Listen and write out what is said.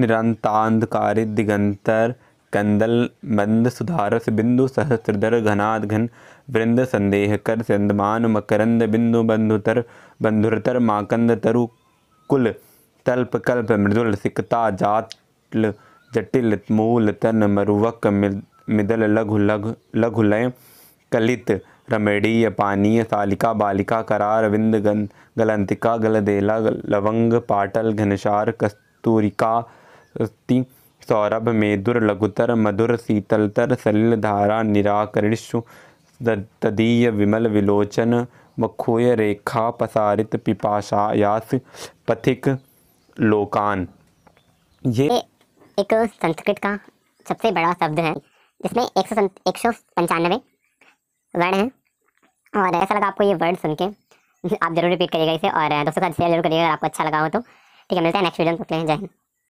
निरंतांधकारि दिगंतर कंदल मंद सुधारस बिंदु सहस्रधर घनाद घन वृंद संदेह कर चंदमान मकरंद बिंदु बंधुतर बंधुरतर माकंद तरु कुल तल्प कल्प मृदुल सिकता जाटल जटिल मूल तन मरुवक मिदल लघु लघु लघुलय कलित रमेडीय पानीय सालिका बालिका करार विंद गन गलंतिका गलदेला लवंग पाटल घनशार कस्तूरिका ति सौरभ मेदुर लघुतर मधुर शीतलतर सलिल धारा निराकरणिषु तदीय विमल विलोचन मखोय रेखा पसारित पिपाशायास पथिक लोकान ये एक संस्कृत का सबसे बड़ा शब्द है जिसमें एक सौ एक सौ पंचानवे वर्ड हैं और ऐसा लगा आपको ये वर्ड सुन के आप जरूर रिपीट करिएगा इसे और दोस्तों का शेयर जरूर करिएगा अगर आपको अच्छा लगा हो तो ठीक है मिलते हैं नेक्स्ट वीडियो में जय हिंद